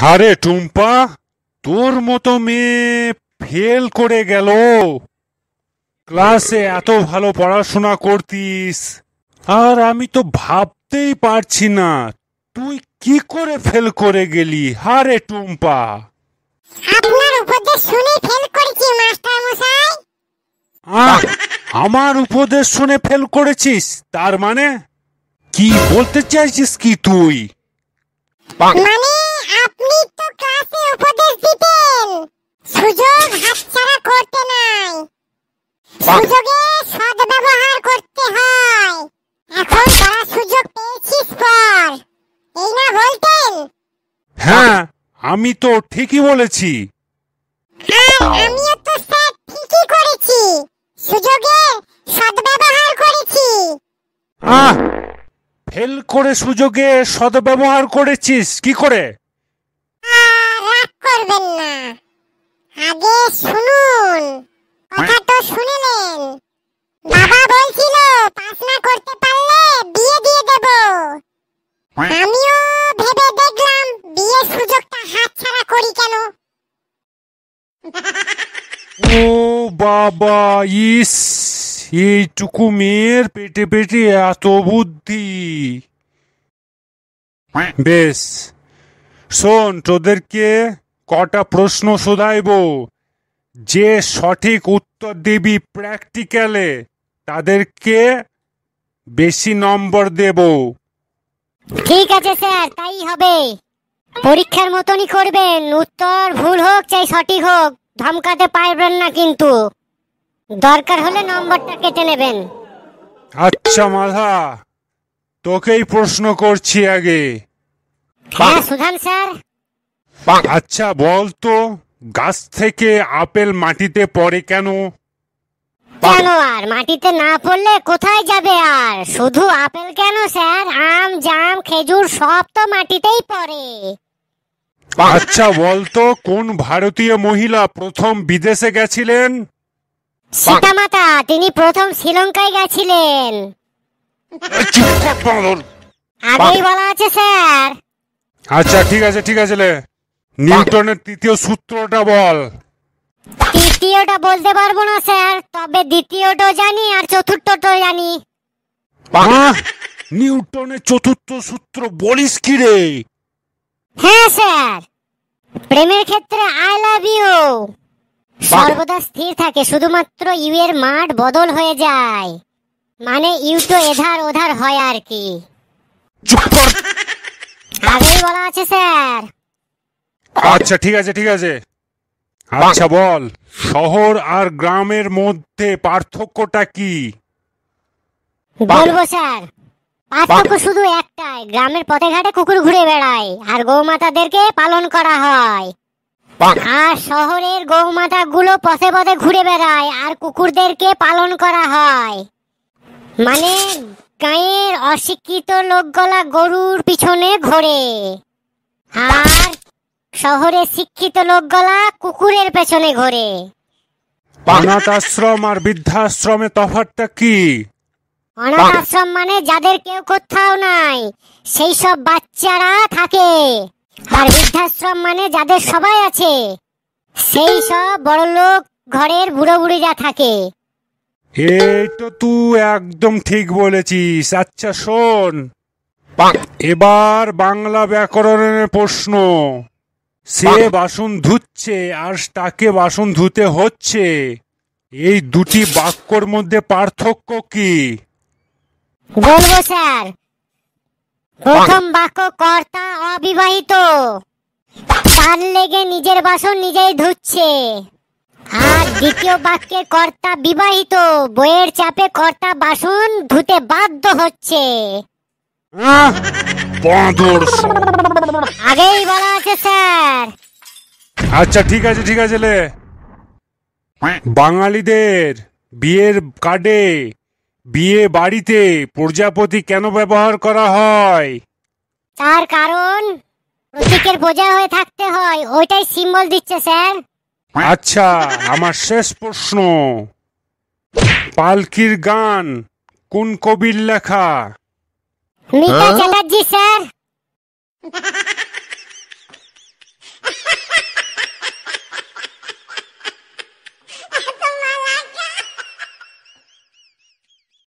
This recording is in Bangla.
হারে টুম্পা তোর মতো মেয়ে ফেল করে গেল ক্লাসে এত ভালো পড়াশোনা করতিস আর আমি তো ভাবতেই পারছি না তুই কি করে ফেল করে গেলি হারে টুম্পা আপনার উপদেশ শুনে ফেল করেছি মাস্টার মশাই আমার উপদেশ শুনে ফেল করেছিস তার মানে কি বলতে চাইছিস কি তুই মানে সুযোগ হাতছাড়া করতে নাই সদ্ব্যবহার করতে হয় এখন তারা সুযোগ পেয়েছিস পর এই না বলতেন হ্যাঁ আমি তো ঠিকই বলেছি আর হ্যাঁ, আমিও তো স্যার ঠিকই করেছি সুযোগে সদ্ব্যবহার করেছি আহ ফেল করে সুযোগে সদ্ব্যবহার করেছিস কি করে রাগ করবেন না আগে শুনুন কথা তো শুনে নেন বাবা বলছিল পাস না করতে পারলে বিয়ে দিয়ে দেব আমিও ভেবে দেখলাম বিয়ে সুযোগটা হাতছাড়া করি কেন ও বাবা ইস এইটুকু মেয়ের পেটে পেটে এত বুদ্ধি বেশ শোন তোদেরকে কটা প্রশ্ন শোধাইব যে সঠিক উত্তর দিবি প্র্যাকটিক্যালে তাদেরকে বেশি নম্বর দেব ঠিক আছে স্যার তাই হবে পরীক্ষার মতনই করবেন উত্তর ভুল হোক চাই সঠিক হোক ধমকাতে পারবেন না কিন্তু দরকার হলে নম্বরটা কেটে নেবেন আচ্ছা মাধা তোকেই প্রশ্ন করছি আগে হ্যাঁ সুধান স্যার আচ্ছা বল তো গাছ থেকে আপেল মাটিতে পড়ে কেন কেন আর মাটিতে না পড়লে কোথায় যাবে আর শুধু আপেল কেন স্যার আম জাম খেজুর সব তো মাটিতেই পড়ে আচ্ছা বলতো কোন ভারতীয় মহিলা প্রথম বিদেশে গেছিলেন সীতামাতা তিনি প্রথম শ্রীলঙ্কায় গেছিলেন আগেই বলা আছে স্যার আচ্ছা ঠিক আছে ঠিক আছে নিউটনের তৃতীয় সূত্রটা বল তৃতীয়টা বলতে পারবো না স্যার তবে দ্বিতীয়টা জানি আর চতুর্থটা জানি নিউটনের চতুর্থ সূত্র বলিস কি রে হ্যাঁ স্যার প্রেমের ক্ষেত্রে আই লাভ ইউ সর্বদা স্থির থাকে শুধুমাত্র ইউ এর মাঠ বদল হয়ে যায় মানে ইউ তো এধার ওধার হয় আর কি চুপ কর আগেই বলা আছে স্যার আচ্ছা ঠিক আছে ঠিক আছে আচ্ছা বল শহর আর গ্রামের মধ্যে পার্থক্যটা কি বলবো স্যার পার্থক্য শুধু একটাই গ্রামের পথে ঘাটে কুকুর ঘুরে বেড়ায় আর গৌমাতাদেরকে পালন করা হয় আর শহরের গৌমাতা গুলো পথে পথে ঘুরে বেড়ায় আর কুকুরদেরকে পালন করা হয় মানে গায়ের অশিক্ষিত লোকগলা গরুর পিছনে ঘোরে আর শহরে শিক্ষিত লোকগুলা কুকুরের পেছনে ঘোরে অনাথ আশ্রম আর বৃদ্ধাশ্রমে তফাৎটা কি অনাথ আশ্রম মানে যাদের কেউ কোথাও নাই সেই সব বাচ্চারা থাকে আর বৃদ্ধাশ্রম মানে যাদের সবাই আছে সেই সব লোক ঘরের বুড়ো বুড়িরা থাকে এই তো তুই একদম ঠিক বলেছিস আচ্ছা শোন এবার বাংলা ব্যাকরণের প্রশ্ন সে বাসন ধুচ্ছে আর তাকে বাসন ধুতে হচ্ছে এই দুটি বাক্যর মধ্যে পার্থক্য কি বলবো স্যার প্রথম বাক্য কর্তা অবিবাহিত তার লেগে নিজের বাসন নিজেই ধুচ্ছে আর দ্বিতীয় বাক্যের কর্তা বিবাহিত বইয়ের চাপে কর্তা বাসন ধুতে বাধ্য হচ্ছে আহ বাঁদর আগেই বলা আছে স্যার আচ্ছা ঠিক আছে ঠিক আছে লে বাঙালিদের বিয়ের কার্ডে বিয়ে বাড়িতে প্রজাপতি কেন ব্যবহার করা হয় তার কারণ প্রতীকের বোঝা হয়ে থাকতে হয় ওইটাই সিম্বল দিচ্ছে স্যার আচ্ছা আমার শেষ প্রশ্ন পালকির গান কোন কবির লেখা मीटर चलत जी सर